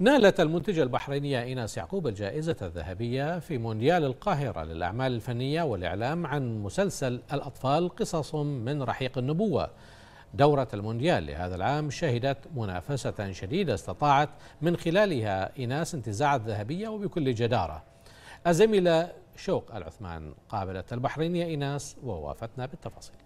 نالت المنتجة البحرينية إيناس يعقوب الجائزة الذهبية في مونديال القاهرة للأعمال الفنية والإعلام عن مسلسل الأطفال قصص من رحيق النبوة دورة المونديال لهذا العام شهدت منافسة شديدة استطاعت من خلالها إيناس انتزاع الذهبية وبكل جدارة الزميلة شوق العثمان قابلت البحرينية إيناس ووافتنا بالتفاصيل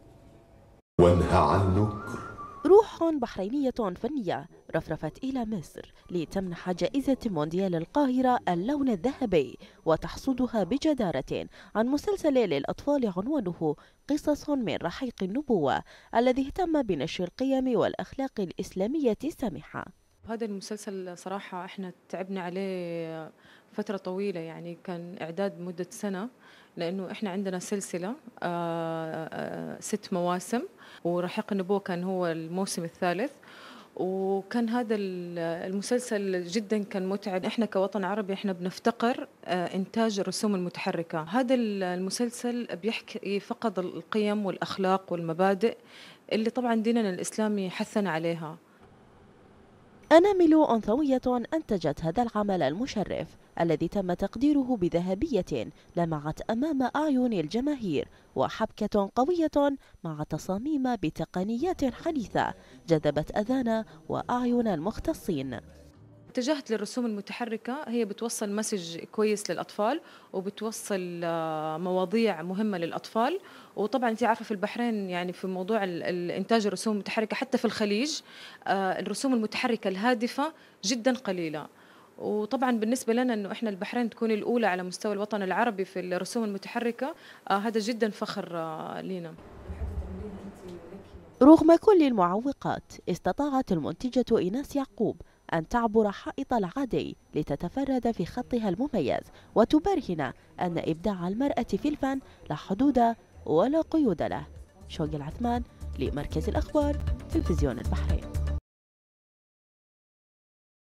وانهى عن نكر روح بحرينية فنية رفرفت إلى مصر لتمنح جائزة مونديال القاهرة اللون الذهبي وتحصدها بجدارة عن مسلسل للأطفال عنوانه قصص من رحيق النبوة الذي اهتم بنشر القيم والأخلاق الإسلامية السامحة هذا المسلسل صراحة احنا تعبنا عليه فترة طويلة يعني كان إعداد مدة سنة لأنه إحنا عندنا سلسلة آه، آه، ست مواسم ورحيق النبوة كان هو الموسم الثالث وكان هذا المسلسل جدا كان متعب احنا كوطن عربي احنا بنفتقر آه، انتاج الرسوم المتحركه هذا المسلسل بيحكي فقد القيم والاخلاق والمبادئ اللي طبعا ديننا الاسلامي حثنا عليها أنامل أنثوية أنتجت هذا العمل المشرف الذي تم تقديره بذهبية لمعت أمام أعين الجماهير وحبكة قوية مع تصاميم بتقنيات حديثة جذبت أذان وأعين المختصين اتجهت للرسوم المتحركة هي بتوصل مسج كويس للأطفال وبتوصل آه، مواضيع مهمة للأطفال وطبعا أنت عارفة في البحرين يعني في موضوع إنتاج الرسوم المتحركة حتى في الخليج آه، الرسوم المتحركة الهادفة جدا قليلة وطبعا بالنسبة لنا أنه إحنا البحرين تكون الأولى على مستوى الوطن العربي في الرسوم المتحركة آه، هذا جدا فخر لنا رغم كل المعوقات استطاعت المنتجة إيناس يعقوب أن تعبر حائط العادي لتتفرد في خطها المميز وتبرهن أن إبداع المرأة في الفن لا حدود ولا قيود له شوقي العثمان لمركز الأخبار تلفزيون البحرين